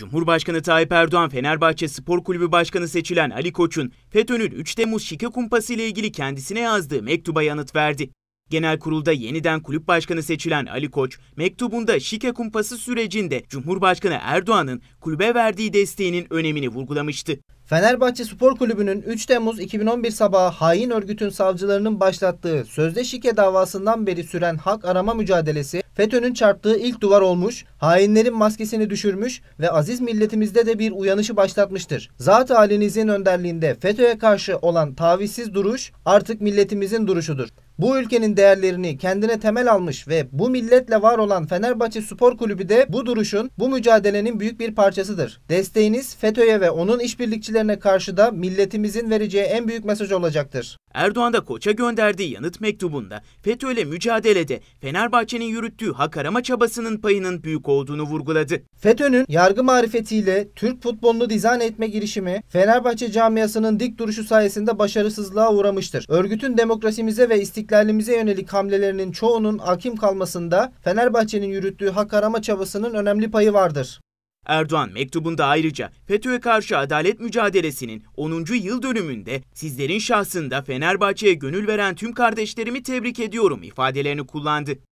Cumhurbaşkanı Tayyip Erdoğan, Fenerbahçe Spor Kulübü Başkanı seçilen Ali Koç'un FETÖ'nün 3 Temmuz şike kumpası ile ilgili kendisine yazdığı mektuba yanıt verdi. Genel kurulda yeniden kulüp başkanı seçilen Ali Koç, mektubunda şike kumpası sürecinde Cumhurbaşkanı Erdoğan'ın kulübe verdiği desteğinin önemini vurgulamıştı. Fenerbahçe Spor Kulübü'nün 3 Temmuz 2011 sabahı hain örgütün savcılarının başlattığı sözde şike davasından beri süren hak arama mücadelesi FETÖ'nün çarptığı ilk duvar olmuş, hainlerin maskesini düşürmüş ve aziz milletimizde de bir uyanışı başlatmıştır. Zat halinizin önderliğinde FETÖ'ye karşı olan tavizsiz duruş artık milletimizin duruşudur. Bu ülkenin değerlerini kendine temel almış ve bu milletle var olan Fenerbahçe Spor Kulübü de bu duruşun, bu mücadelenin büyük bir parçasıdır. Desteğiniz FETÖ'ye ve onun işbirlikçilerine karşı da milletimizin vereceği en büyük mesaj olacaktır. Erdoğan da Koç'a gönderdiği yanıt mektubunda FETÖ'yle mücadelede Fenerbahçe'nin yürüttüğü hak arama çabasının payının büyük olduğunu vurguladı. FETÖ'nün yargı marifetiyle Türk futbolunu dizayn etme girişimi Fenerbahçe camiasının dik duruşu sayesinde başarısızlığa uğramıştır. Örgütün demokrasimize ve istikrarımıza istiklalimize yönelik hamlelerinin çoğunun akim kalmasında Fenerbahçe'nin yürüttüğü hak arama çabasının önemli payı vardır. Erdoğan mektubunda ayrıca FETÖ'ye karşı adalet mücadelesinin 10. yıl dönümünde sizlerin şahsında Fenerbahçe'ye gönül veren tüm kardeşlerimi tebrik ediyorum ifadelerini kullandı.